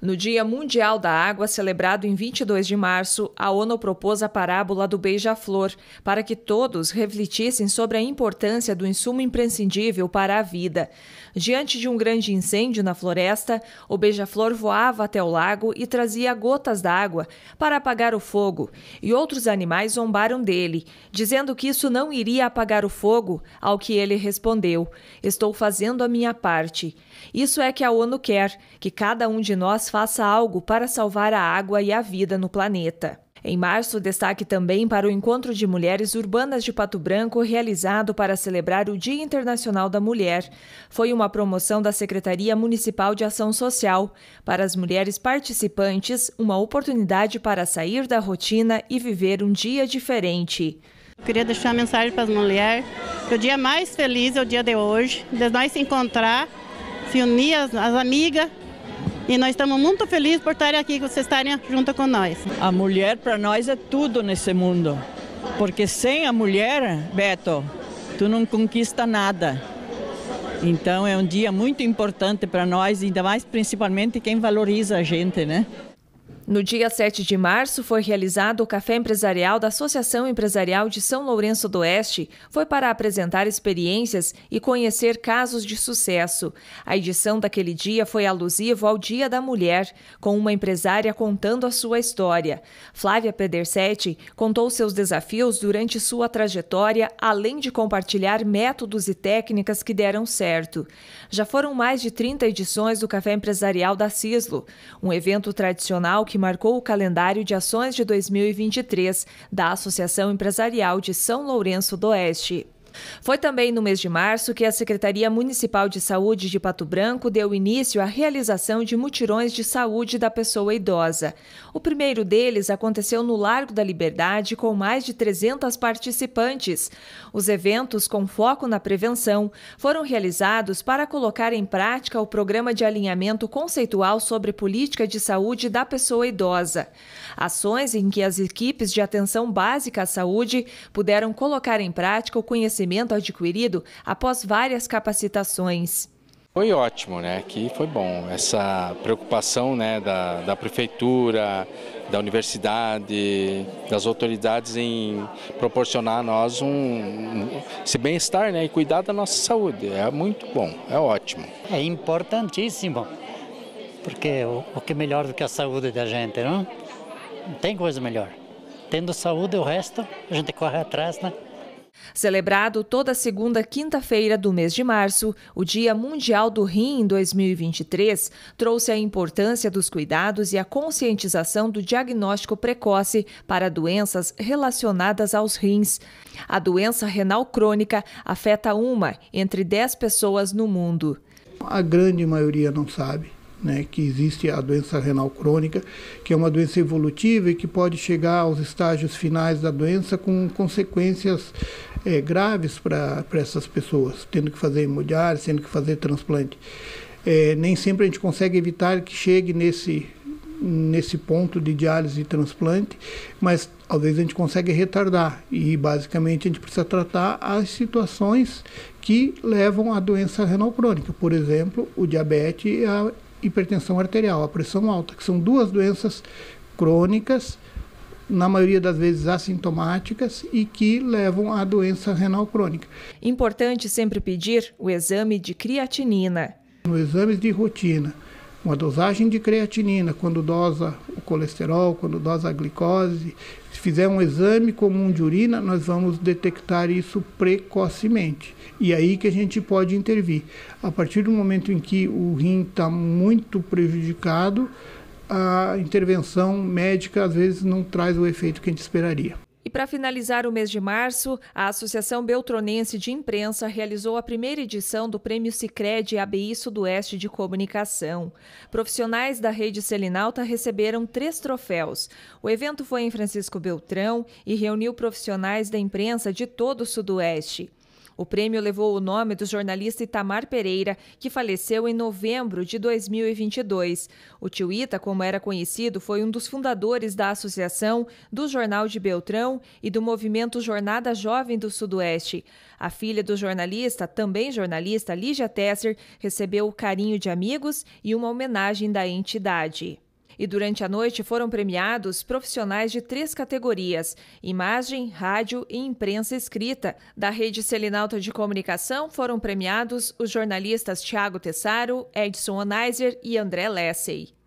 No Dia Mundial da Água, celebrado em 22 de março, a ONU propôs a parábola do beija-flor para que todos refletissem sobre a importância do insumo imprescindível para a vida. Diante de um grande incêndio na floresta, o beija-flor voava até o lago e trazia gotas d'água para apagar o fogo, e outros animais zombaram dele, dizendo que isso não iria apagar o fogo, ao que ele respondeu: Estou fazendo a minha parte. Isso é que a ONU quer, que cada um de nós faça algo para salvar a água e a vida no planeta. Em março, destaque também para o Encontro de Mulheres Urbanas de Pato Branco, realizado para celebrar o Dia Internacional da Mulher. Foi uma promoção da Secretaria Municipal de Ação Social. Para as mulheres participantes, uma oportunidade para sair da rotina e viver um dia diferente. Eu queria deixar uma mensagem para as mulheres: que o dia mais feliz é o dia de hoje, de nós se encontrar, se unir as, as amigas e nós estamos muito felizes por estarem aqui, vocês estarem junto com nós. A mulher para nós é tudo nesse mundo. Porque sem a mulher, Beto, tu não conquista nada. Então é um dia muito importante para nós, ainda mais principalmente quem valoriza a gente, né? No dia 7 de março foi realizado o Café Empresarial da Associação Empresarial de São Lourenço do Oeste. Foi para apresentar experiências e conhecer casos de sucesso. A edição daquele dia foi alusiva ao Dia da Mulher, com uma empresária contando a sua história. Flávia Pedersetti contou seus desafios durante sua trajetória, além de compartilhar métodos e técnicas que deram certo. Já foram mais de 30 edições do Café Empresarial da Cislo, um evento tradicional que que marcou o calendário de ações de 2023 da Associação Empresarial de São Lourenço do Oeste. Foi também no mês de março que a Secretaria Municipal de Saúde de Pato Branco deu início à realização de mutirões de saúde da pessoa idosa. O primeiro deles aconteceu no Largo da Liberdade, com mais de 300 participantes. Os eventos, com foco na prevenção, foram realizados para colocar em prática o programa de alinhamento conceitual sobre política de saúde da pessoa idosa. Ações em que as equipes de atenção básica à saúde puderam colocar em prática o conhecimento conhecimento adquirido após várias capacitações. Foi ótimo, né? Que foi bom. Essa preocupação né, da, da prefeitura, da universidade, das autoridades em proporcionar a nós um, um esse bem-estar né, e cuidar da nossa saúde. É muito bom, é ótimo. É importantíssimo, porque o, o que é melhor do que a saúde da gente, não? Não tem coisa melhor. Tendo saúde, o resto a gente corre atrás, né? Celebrado toda segunda quinta-feira do mês de março, o Dia Mundial do Rim em 2023 trouxe a importância dos cuidados e a conscientização do diagnóstico precoce para doenças relacionadas aos rins. A doença renal crônica afeta uma entre dez pessoas no mundo. A grande maioria não sabe né, que existe a doença renal crônica, que é uma doença evolutiva e que pode chegar aos estágios finais da doença com consequências é, graves para essas pessoas, tendo que fazer hemodiálise, tendo que fazer transplante. É, nem sempre a gente consegue evitar que chegue nesse, nesse ponto de diálise e transplante, mas às vezes a gente consegue retardar e basicamente a gente precisa tratar as situações que levam à doença renal crônica, por exemplo, o diabetes e a hipertensão arterial, a pressão alta, que são duas doenças crônicas, na maioria das vezes assintomáticas e que levam à doença renal crônica. Importante sempre pedir o exame de creatinina. No exame de rotina, uma dosagem de creatinina quando dosa o colesterol, quando dosa a glicose, se fizer um exame comum de urina, nós vamos detectar isso precocemente. E aí que a gente pode intervir. A partir do momento em que o rim está muito prejudicado, a intervenção médica às vezes não traz o efeito que a gente esperaria. E para finalizar o mês de março, a Associação Beltronense de Imprensa realizou a primeira edição do Prêmio Sicredi ABI Sudoeste de Comunicação. Profissionais da rede Selinalta receberam três troféus. O evento foi em Francisco Beltrão e reuniu profissionais da imprensa de todo o Sudoeste. O prêmio levou o nome do jornalista Itamar Pereira, que faleceu em novembro de 2022. O tio Ita, como era conhecido, foi um dos fundadores da Associação, do Jornal de Beltrão e do movimento Jornada Jovem do Sudoeste. A filha do jornalista, também jornalista, Lígia Tesser, recebeu o carinho de amigos e uma homenagem da entidade. E durante a noite foram premiados profissionais de três categorias: imagem, rádio e imprensa escrita. Da rede Selinalta de Comunicação foram premiados os jornalistas Tiago Tessaro, Edson Onaiser e André Lessey.